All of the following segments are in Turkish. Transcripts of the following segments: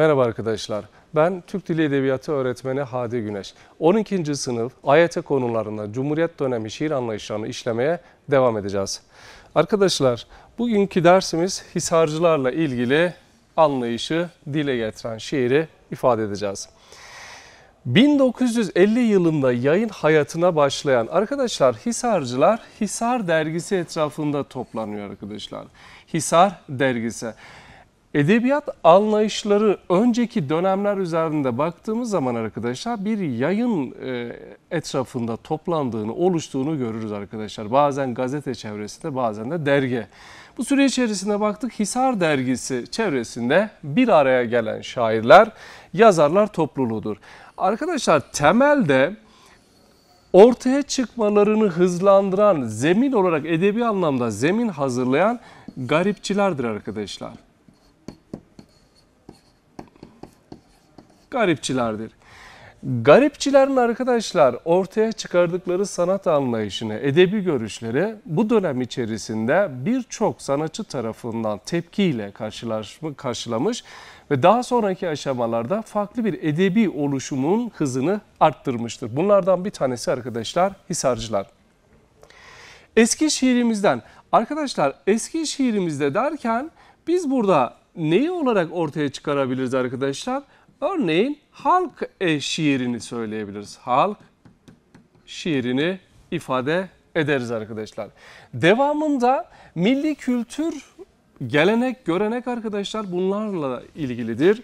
Merhaba arkadaşlar. Ben Türk Dili Edebiyatı öğretmeni Hadi Güneş. 12. sınıf AYT konularında Cumhuriyet dönemi şiir anlayışlarını işlemeye devam edeceğiz. Arkadaşlar, bugünkü dersimiz hisarcılarla ilgili anlayışı dile getiren şiiri ifade edeceğiz. 1950 yılında yayın hayatına başlayan arkadaşlar Hisarcılar Hisar dergisi etrafında toplanıyor arkadaşlar. Hisar dergisi. Edebiyat anlayışları önceki dönemler üzerinde baktığımız zaman arkadaşlar bir yayın e, etrafında toplandığını, oluştuğunu görürüz arkadaşlar. Bazen gazete çevresinde bazen de dergi. Bu süre içerisinde baktık Hisar dergisi çevresinde bir araya gelen şairler, yazarlar topluluğudur. Arkadaşlar temelde ortaya çıkmalarını hızlandıran, zemin olarak edebi anlamda zemin hazırlayan garipçilerdir arkadaşlar. garipçilerdir. Garipçilerin arkadaşlar ortaya çıkardıkları sanat anlayışını, edebi görüşleri bu dönem içerisinde birçok sanatçı tarafından tepkiyle karşılamış ve daha sonraki aşamalarda farklı bir edebi oluşumun hızını arttırmıştır. Bunlardan bir tanesi arkadaşlar Hisarcılar. Eski şiirimizden arkadaşlar eski şiirimizde derken biz burada neyi olarak ortaya çıkarabiliriz arkadaşlar? Arkadaşlar Örneğin halk e, şiirini söyleyebiliriz. Halk şiirini ifade ederiz arkadaşlar. Devamında milli kültür, gelenek, görenek arkadaşlar bunlarla ilgilidir.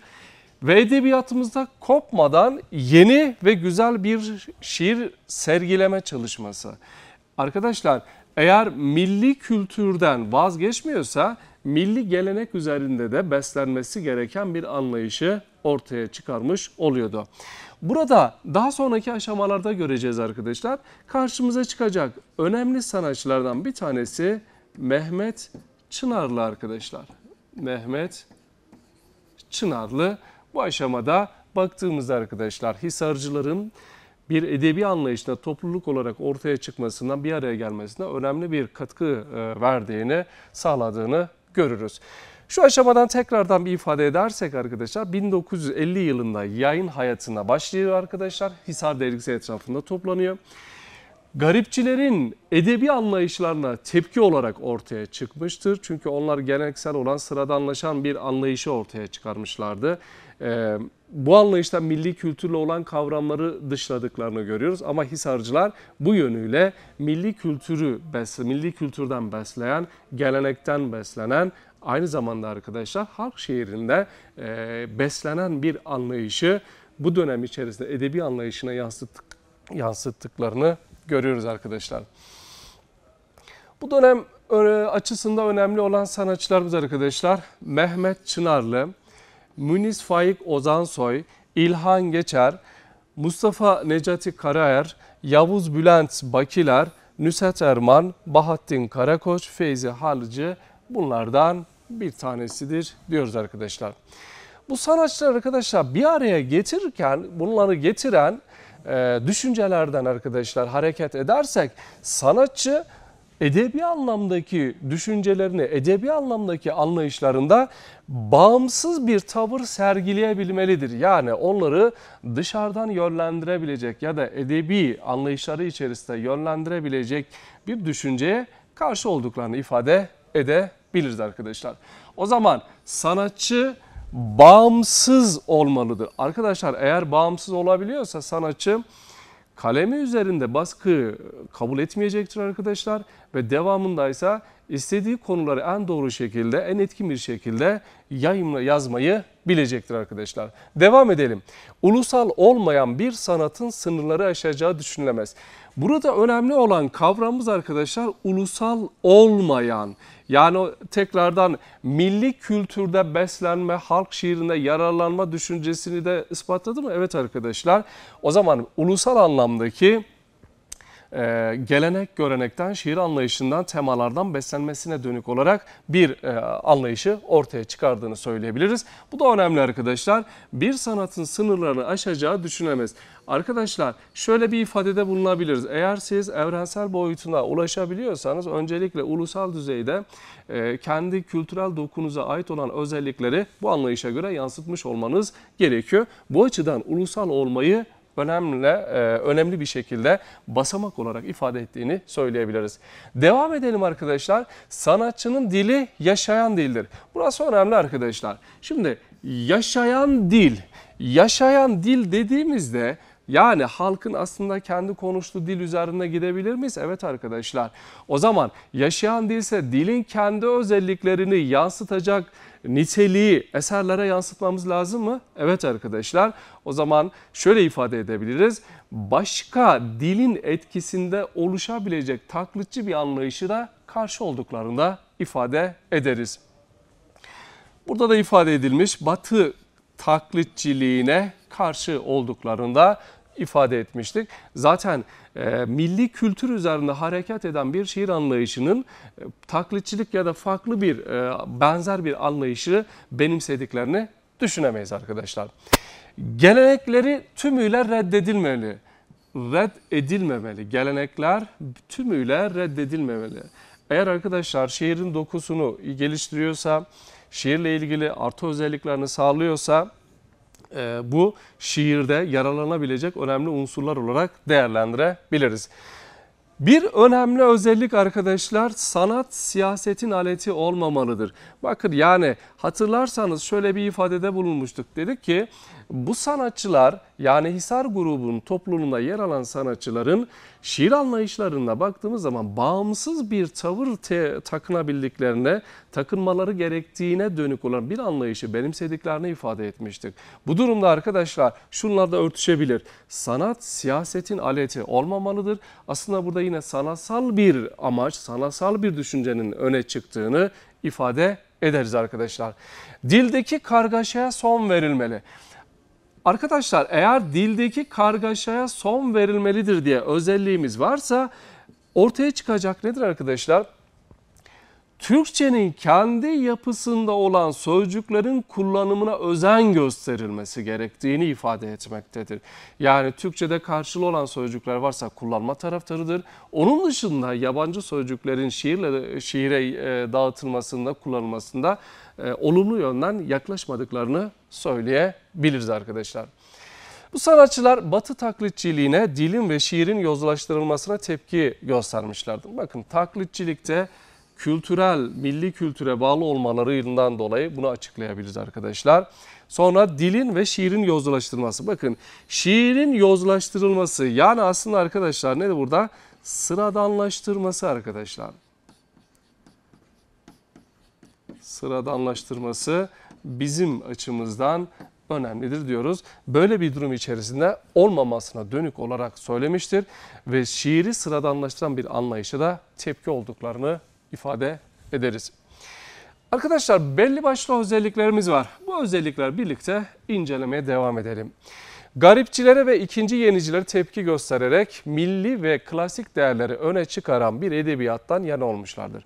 Ve edebiyatımızda kopmadan yeni ve güzel bir şiir sergileme çalışması. Arkadaşlar eğer milli kültürden vazgeçmiyorsa milli gelenek üzerinde de beslenmesi gereken bir anlayışı ortaya çıkarmış oluyordu. Burada daha sonraki aşamalarda göreceğiz arkadaşlar. Karşımıza çıkacak önemli sanatçılardan bir tanesi Mehmet Çınarlı arkadaşlar. Mehmet Çınarlı bu aşamada baktığımızda arkadaşlar Hisarcıların bir edebi anlayışına topluluk olarak ortaya çıkmasından bir araya gelmesine önemli bir katkı e, verdiğini, sağladığını görürüz. Şu aşamadan tekrardan bir ifade edersek arkadaşlar 1950 yılında yayın hayatına başlıyor arkadaşlar. Hisar dergisi etrafında toplanıyor. Garipçilerin edebi anlayışlarına tepki olarak ortaya çıkmıştır. Çünkü onlar geleneksel olan sıradanlaşan bir anlayışı ortaya çıkarmışlardı e, bu anlayışta milli kültürle olan kavramları dışladıklarını görüyoruz. Ama Hisarcılar bu yönüyle milli kültürü besle, milli kültürden besleyen, gelenekten beslenen aynı zamanda arkadaşlar halk şiirinde e, beslenen bir anlayışı bu dönem içerisinde edebi anlayışına yansıttık, yansıttıklarını görüyoruz arkadaşlar. Bu dönem e, açısında önemli olan sanatçılarımız arkadaşlar Mehmet Çınarlı, Münis Faik Ozansoy, İlhan Geçer, Mustafa Necati Karaer, Yavuz Bülent Bakiler, Nüset Erman, Bahattin Karakoç, Feyzi Halıcı bunlardan bir tanesidir diyoruz arkadaşlar. Bu sanatçılar arkadaşlar bir araya getirirken bunları getiren e, düşüncelerden arkadaşlar hareket edersek sanatçı edebi anlamdaki düşüncelerini, edebi anlamdaki anlayışlarında bağımsız bir tavır sergileyebilmelidir. Yani onları dışarıdan yönlendirebilecek ya da edebi anlayışları içerisinde yönlendirebilecek bir düşünceye karşı olduklarını ifade edebiliriz arkadaşlar. O zaman sanatçı bağımsız olmalıdır. Arkadaşlar eğer bağımsız olabiliyorsa sanatçı kalemi üzerinde baskı kabul etmeyecektir arkadaşlar ve devamında ise istediği konuları en doğru şekilde, en etkin bir şekilde yayımla yazmayı bilecektir arkadaşlar. Devam edelim. Ulusal olmayan bir sanatın sınırları aşacağı düşünülemez. Burada önemli olan kavramımız arkadaşlar ulusal olmayan yani tekrardan milli kültürde beslenme, halk şiirinde yararlanma düşüncesini de ispatladı mı? Evet arkadaşlar. O zaman ulusal anlamdaki e, gelenek görenekten, şiir anlayışından, temalardan beslenmesine dönük olarak bir e, anlayışı ortaya çıkardığını söyleyebiliriz. Bu da önemli arkadaşlar. Bir sanatın sınırlarını aşacağı düşünemez. Arkadaşlar şöyle bir ifadede bulunabiliriz. Eğer siz evrensel boyutuna ulaşabiliyorsanız öncelikle ulusal düzeyde e, kendi kültürel dokunuza ait olan özellikleri bu anlayışa göre yansıtmış olmanız gerekiyor. Bu açıdan ulusal olmayı önemli, e, önemli bir şekilde basamak olarak ifade ettiğini söyleyebiliriz. Devam edelim arkadaşlar. Sanatçının dili yaşayan dildir. Burası önemli arkadaşlar. Şimdi yaşayan dil, yaşayan dil dediğimizde yani halkın aslında kendi konuştuğu dil üzerinde gidebilir miyiz? Evet arkadaşlar. O zaman yaşayan dilse dilin kendi özelliklerini yansıtacak niteliği eserlere yansıtmamız lazım mı? Evet arkadaşlar o zaman şöyle ifade edebiliriz. Başka dilin etkisinde oluşabilecek taklitçi bir anlayışı da karşı olduklarında ifade ederiz. Burada da ifade edilmiş batı taklitçiliğine karşı olduklarında ifade etmiştik. Zaten e, milli kültür üzerinde hareket eden bir şiir anlayışının e, taklitçilik ya da farklı bir e, benzer bir anlayışı benimsediklerini düşünemeyiz arkadaşlar. Gelenekleri tümüyle reddedilmemeli, reddedilmemeli. Gelenekler tümüyle reddedilmemeli. Eğer arkadaşlar şiirin dokusunu geliştiriyorsa, şiirle ilgili artı özelliklerini sağlıyorsa ee, bu şiirde yaralanabilecek önemli unsurlar olarak değerlendirebiliriz. Bir önemli özellik arkadaşlar sanat siyasetin aleti olmamalıdır. Bakın yani hatırlarsanız şöyle bir ifadede bulunmuştuk. Dedik ki bu sanatçılar yani Hisar grubunun topluluğunda yer alan sanatçıların şiir anlayışlarına baktığımız zaman bağımsız bir tavır te- takınabildiklerine, takınmaları gerektiğine dönük olan bir anlayışı benimsediklerini ifade etmiştik. Bu durumda arkadaşlar şunlar da örtüşebilir. Sanat siyasetin aleti olmamalıdır. Aslında burada yine sanatsal bir amaç, sanatsal bir düşüncenin öne çıktığını ifade ederiz arkadaşlar. Dildeki kargaşaya son verilmeli. Arkadaşlar eğer dildeki kargaşaya son verilmelidir diye özelliğimiz varsa ortaya çıkacak nedir arkadaşlar? Türkçenin kendi yapısında olan sözcüklerin kullanımına özen gösterilmesi gerektiğini ifade etmektedir. Yani Türkçede karşılığı olan sözcükler varsa kullanma taraftarıdır. Onun dışında yabancı sözcüklerin şiirle şiire e, dağıtılmasında, kullanılmasında e, olumlu yönden yaklaşmadıklarını söyleyebiliriz arkadaşlar. Bu sanatçılar Batı taklitçiliğine, dilin ve şiirin yozlaştırılmasına tepki göstermişlerdir. Bakın taklitçilikte kültürel, milli kültüre bağlı olmalarından dolayı bunu açıklayabiliriz arkadaşlar. Sonra dilin ve şiirin yozlaştırılması. Bakın şiirin yozlaştırılması yani aslında arkadaşlar ne de burada? Sıradanlaştırması arkadaşlar. Sıradanlaştırması bizim açımızdan önemlidir diyoruz. Böyle bir durum içerisinde olmamasına dönük olarak söylemiştir ve şiiri sıradanlaştıran bir anlayışa da tepki olduklarını ifade ederiz. Arkadaşlar belli başlı özelliklerimiz var. Bu özellikler birlikte incelemeye devam edelim. Garipçilere ve ikinci yenicilere tepki göstererek milli ve klasik değerleri öne çıkaran bir edebiyattan yana olmuşlardır.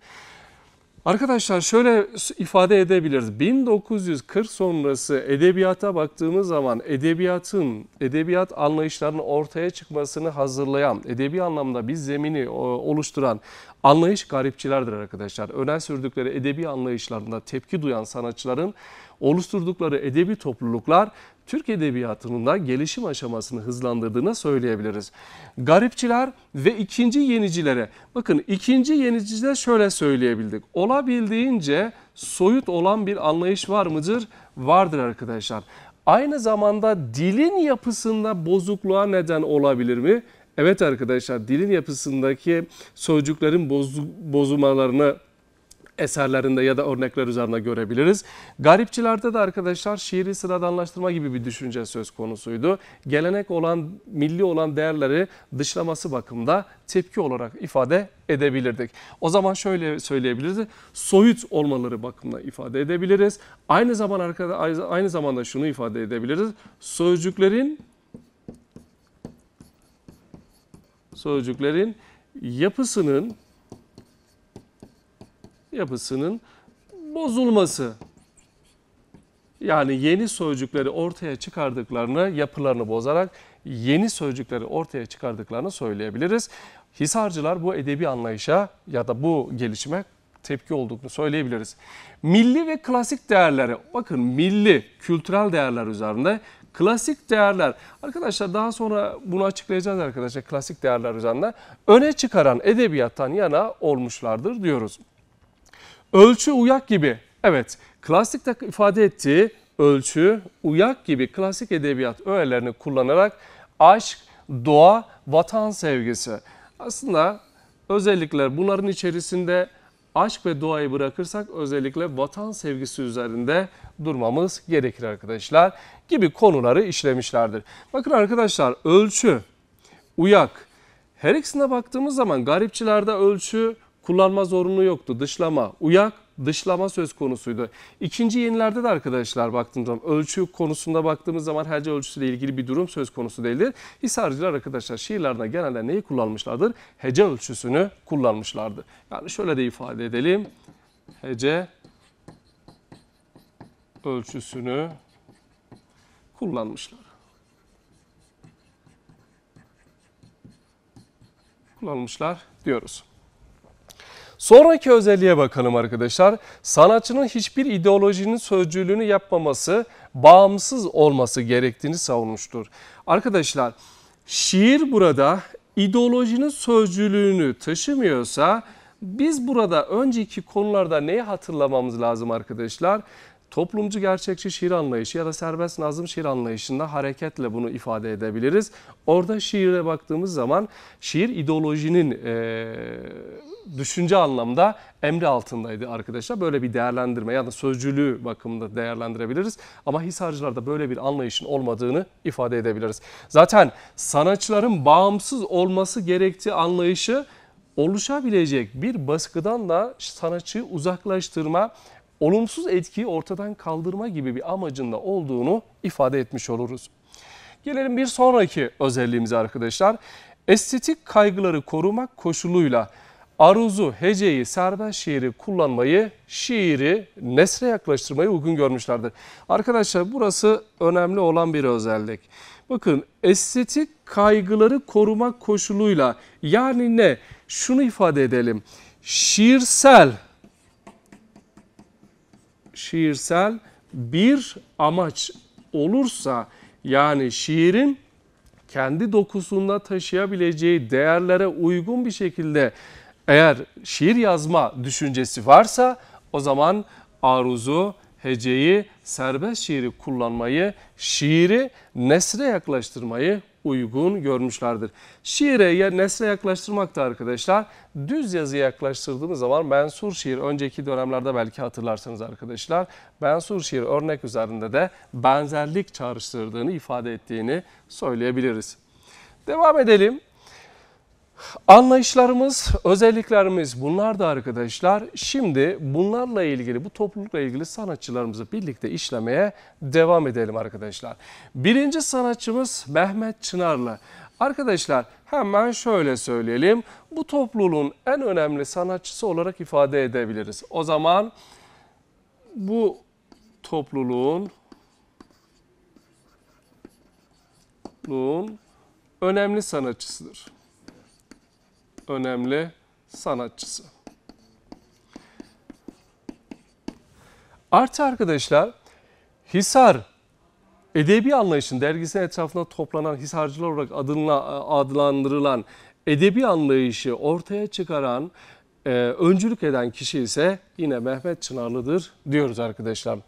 Arkadaşlar şöyle ifade edebiliriz. 1940 sonrası edebiyata baktığımız zaman edebiyatın, edebiyat anlayışlarının ortaya çıkmasını hazırlayan, edebi anlamda bir zemini oluşturan anlayış garipçilerdir arkadaşlar. Öne sürdükleri edebi anlayışlarında tepki duyan sanatçıların oluşturdukları edebi topluluklar Türk Edebiyatı'nın da gelişim aşamasını hızlandırdığına söyleyebiliriz. Garipçiler ve ikinci yenicilere, bakın ikinci yenicilere şöyle söyleyebildik. Olabildiğince soyut olan bir anlayış var mıdır? Vardır arkadaşlar. Aynı zamanda dilin yapısında bozukluğa neden olabilir mi? Evet arkadaşlar dilin yapısındaki sözcüklerin bozu, bozulmalarını eserlerinde ya da örnekler üzerinde görebiliriz. Garipçilerde de arkadaşlar şiiri sıradanlaştırma gibi bir düşünce söz konusuydu. Gelenek olan, milli olan değerleri dışlaması bakımda tepki olarak ifade edebilirdik. O zaman şöyle söyleyebiliriz. Soyut olmaları bakımına ifade edebiliriz. Aynı zaman arkada aynı zamanda şunu ifade edebiliriz. Sözcüklerin sözcüklerin yapısının yapısının bozulması. Yani yeni sözcükleri ortaya çıkardıklarını, yapılarını bozarak yeni sözcükleri ortaya çıkardıklarını söyleyebiliriz. Hisarcılar bu edebi anlayışa ya da bu gelişime tepki olduğunu söyleyebiliriz. Milli ve klasik değerleri bakın milli kültürel değerler üzerinde klasik değerler arkadaşlar daha sonra bunu açıklayacağız arkadaşlar klasik değerler üzerinde öne çıkaran edebiyattan yana olmuşlardır diyoruz. Ölçü uyak gibi. Evet, klasikte ifade ettiği ölçü, uyak gibi klasik edebiyat öğelerini kullanarak aşk, doğa, vatan sevgisi. Aslında özellikler bunların içerisinde aşk ve doğayı bırakırsak özellikle vatan sevgisi üzerinde durmamız gerekir arkadaşlar gibi konuları işlemişlerdir. Bakın arkadaşlar ölçü, uyak her ikisine baktığımız zaman garipçilerde ölçü kullanma zorunlu yoktu. Dışlama, uyak, dışlama söz konusuydu. İkinci yenilerde de arkadaşlar baktığımız zaman ölçü konusunda baktığımız zaman herce ölçüsüyle ilgili bir durum söz konusu değildir. Hisarcılar arkadaşlar şiirlerinde genelde neyi kullanmışlardır? Hece ölçüsünü kullanmışlardı. Yani şöyle de ifade edelim. Hece ölçüsünü kullanmışlar. Kullanmışlar diyoruz. Sonraki özelliğe bakalım arkadaşlar. Sanatçının hiçbir ideolojinin sözcülüğünü yapmaması, bağımsız olması gerektiğini savunmuştur. Arkadaşlar şiir burada ideolojinin sözcülüğünü taşımıyorsa biz burada önceki konularda neyi hatırlamamız lazım arkadaşlar? toplumcu gerçekçi şiir anlayışı ya da serbest nazım şiir anlayışında hareketle bunu ifade edebiliriz. Orada şiire baktığımız zaman şiir ideolojinin e, düşünce anlamda emri altındaydı arkadaşlar. Böyle bir değerlendirme ya da sözcülüğü bakımında değerlendirebiliriz. Ama Hisarcılarda böyle bir anlayışın olmadığını ifade edebiliriz. Zaten sanatçıların bağımsız olması gerektiği anlayışı oluşabilecek bir baskıdan da sanatçıyı uzaklaştırma olumsuz etkiyi ortadan kaldırma gibi bir amacında olduğunu ifade etmiş oluruz. Gelelim bir sonraki özelliğimize arkadaşlar. Estetik kaygıları korumak koşuluyla aruzu, heceyi, serbest şiiri kullanmayı, şiiri nesre yaklaştırmayı uygun görmüşlerdir. Arkadaşlar burası önemli olan bir özellik. Bakın estetik kaygıları korumak koşuluyla yani ne? Şunu ifade edelim. Şiirsel şiirsel bir amaç olursa yani şiirin kendi dokusunda taşıyabileceği değerlere uygun bir şekilde eğer şiir yazma düşüncesi varsa o zaman aruzu, heceyi, serbest şiiri kullanmayı, şiiri nesre yaklaştırmayı uygun görmüşlerdir. Şiire ya nesle yaklaştırmak da arkadaşlar düz yazıya yaklaştırdığımız zaman mensur şiir önceki dönemlerde belki hatırlarsanız arkadaşlar mensur şiir örnek üzerinde de benzerlik çağrıştırdığını ifade ettiğini söyleyebiliriz. Devam edelim. Anlayışlarımız, özelliklerimiz bunlar da arkadaşlar. Şimdi bunlarla ilgili, bu toplulukla ilgili sanatçılarımızı birlikte işlemeye devam edelim arkadaşlar. Birinci sanatçımız Mehmet Çınarlı. Arkadaşlar hemen şöyle söyleyelim. Bu topluluğun en önemli sanatçısı olarak ifade edebiliriz. O zaman bu topluluğun önemli sanatçısıdır önemli sanatçısı. Artı arkadaşlar Hisar Edebi Anlayışın dergisinin etrafında toplanan Hisarcılar olarak adına, e, adlandırılan edebi anlayışı ortaya çıkaran, e, öncülük eden kişi ise yine Mehmet Çınarlı'dır diyoruz arkadaşlar.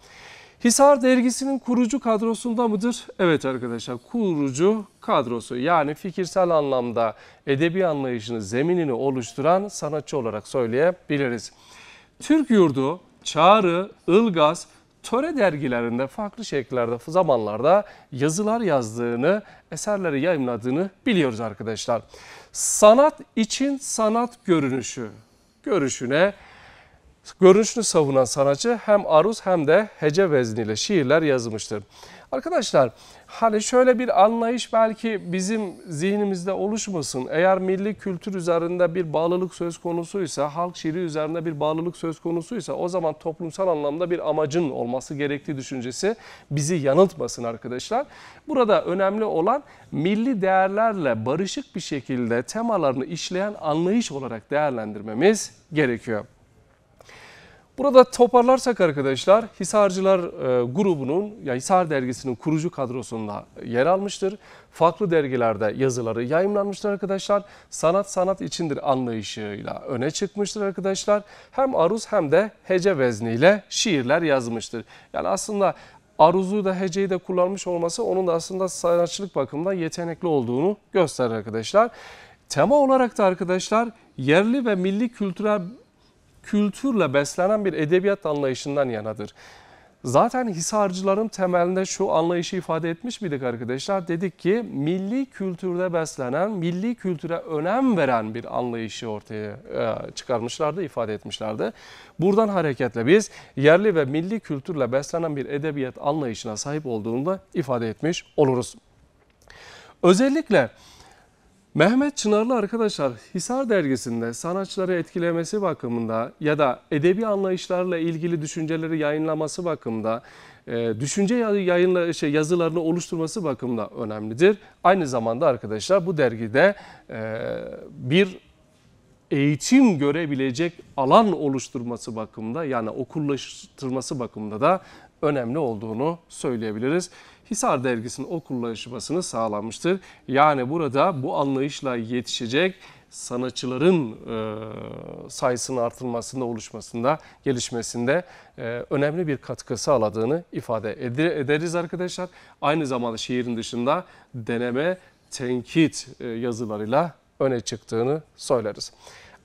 Hisar dergisinin kurucu kadrosunda mıdır? Evet arkadaşlar kurucu kadrosu yani fikirsel anlamda edebi anlayışını zeminini oluşturan sanatçı olarak söyleyebiliriz. Türk Yurdu, Çağrı, Ilgaz, Töre dergilerinde farklı şekillerde zamanlarda yazılar yazdığını, eserleri yayınladığını biliyoruz arkadaşlar. Sanat için sanat görünüşü görüşüne görünüşlü savunan sanatçı hem aruz hem de hece vezniyle şiirler yazmıştır. Arkadaşlar hani şöyle bir anlayış belki bizim zihnimizde oluşmasın. Eğer milli kültür üzerinde bir bağlılık söz konusuysa, halk şiiri üzerinde bir bağlılık söz konusuysa o zaman toplumsal anlamda bir amacın olması gerektiği düşüncesi bizi yanıltmasın arkadaşlar. Burada önemli olan milli değerlerle barışık bir şekilde temalarını işleyen anlayış olarak değerlendirmemiz gerekiyor. Burada toparlarsak arkadaşlar Hisarcılar e, grubunun ya Hisar dergisinin kurucu kadrosunda yer almıştır. Farklı dergilerde yazıları yayınlanmıştır arkadaşlar. Sanat sanat içindir anlayışıyla öne çıkmıştır arkadaşlar. Hem aruz hem de hece vezniyle şiirler yazmıştır. Yani aslında aruzu da heceyi de kullanmış olması onun da aslında sanatçılık bakımından yetenekli olduğunu gösterir arkadaşlar. Tema olarak da arkadaşlar yerli ve milli kültürel kültürle beslenen bir edebiyat anlayışından yanadır. Zaten Hisarcıların temelinde şu anlayışı ifade etmiş miydik arkadaşlar? Dedik ki milli kültürde beslenen, milli kültüre önem veren bir anlayışı ortaya e, çıkarmışlardı, ifade etmişlerdi. Buradan hareketle biz yerli ve milli kültürle beslenen bir edebiyat anlayışına sahip olduğunu da ifade etmiş oluruz. Özellikle Mehmet Çınarlı arkadaşlar Hisar dergisinde sanatçıları etkilemesi bakımında ya da edebi anlayışlarla ilgili düşünceleri yayınlaması bakımında e, düşünce yayınla, şey, yazılarını oluşturması bakımında önemlidir. Aynı zamanda arkadaşlar bu dergide e, bir eğitim görebilecek alan oluşturması bakımında yani okullaştırması bakımında da önemli olduğunu söyleyebiliriz. Hisar dergisinin okullaşmasını sağlanmıştır. Yani burada bu anlayışla yetişecek sanatçıların e, sayısının artırılmasında, oluşmasında, gelişmesinde e, önemli bir katkı sağladığını ifade ederiz arkadaşlar. Aynı zamanda şiirin dışında deneme, tenkit e, yazılarıyla öne çıktığını söyleriz.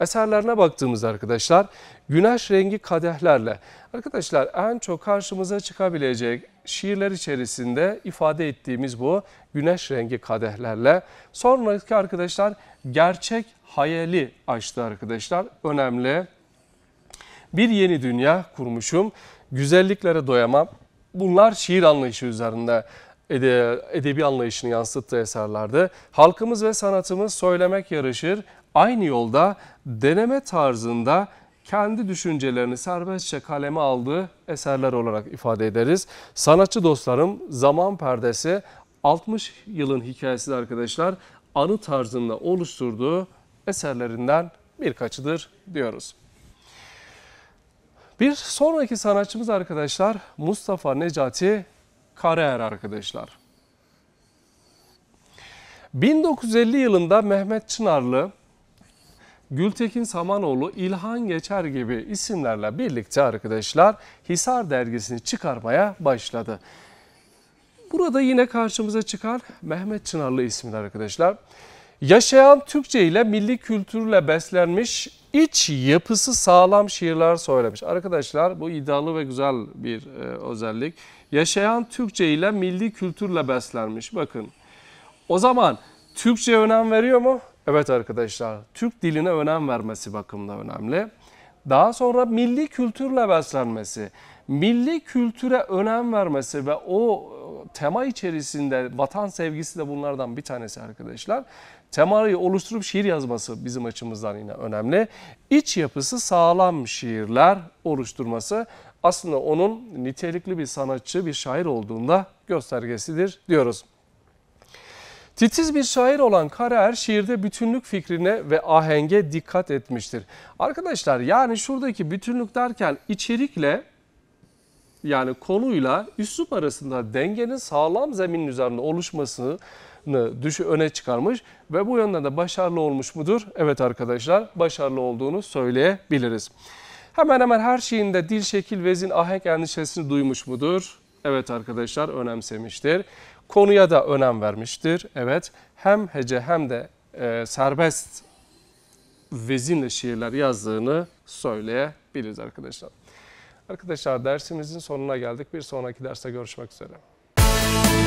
Eserlerine baktığımız arkadaşlar güneş rengi kadehlerle arkadaşlar en çok karşımıza çıkabilecek şiirler içerisinde ifade ettiğimiz bu güneş rengi kadehlerle. Sonraki arkadaşlar gerçek hayali açtı arkadaşlar. Önemli. Bir yeni dünya kurmuşum. Güzelliklere doyamam. Bunlar şiir anlayışı üzerinde edebi anlayışını yansıttığı eserlerde halkımız ve sanatımız söylemek yarışır, aynı yolda deneme tarzında kendi düşüncelerini serbestçe kaleme aldığı eserler olarak ifade ederiz. Sanatçı dostlarım Zaman Perdesi 60 yılın hikayesi arkadaşlar anı tarzında oluşturduğu eserlerinden birkaçıdır diyoruz. Bir sonraki sanatçımız arkadaşlar Mustafa Necati Karaer arkadaşlar. 1950 yılında Mehmet Çınarlı Gültekin Samanoğlu, İlhan Geçer gibi isimlerle birlikte arkadaşlar Hisar dergisini çıkarmaya başladı. Burada yine karşımıza çıkar Mehmet Çınarlı ismini arkadaşlar. Yaşayan Türkçe ile milli kültürle beslenmiş iç yapısı sağlam şiirler söylemiş. Arkadaşlar bu iddialı ve güzel bir e, özellik. Yaşayan Türkçe ile milli kültürle beslenmiş. Bakın o zaman Türkçe önem veriyor mu? Evet arkadaşlar, Türk diline önem vermesi bakımında önemli. Daha sonra milli kültürle beslenmesi, milli kültüre önem vermesi ve o e, tema içerisinde vatan sevgisi de bunlardan bir tanesi arkadaşlar. Temayı oluşturup şiir yazması bizim açımızdan yine önemli. İç yapısı sağlam şiirler oluşturması aslında onun nitelikli bir sanatçı, bir şair olduğunda göstergesidir diyoruz. Titiz bir şair olan Karaer şiirde bütünlük fikrine ve ahenge dikkat etmiştir. Arkadaşlar yani şuradaki bütünlük derken içerikle yani konuyla üslup arasında dengenin sağlam zeminin üzerinde oluşmasını düşü öne çıkarmış ve bu yönden de başarılı olmuş mudur? Evet arkadaşlar başarılı olduğunu söyleyebiliriz. Hemen hemen her şeyinde dil, şekil, vezin, ahenk endişesini duymuş mudur? Evet arkadaşlar önemsemiştir. Konuya da önem vermiştir. Evet hem hece hem de e, serbest vezinle şiirler yazdığını söyleyebiliriz arkadaşlar. Arkadaşlar dersimizin sonuna geldik. Bir sonraki derste görüşmek üzere.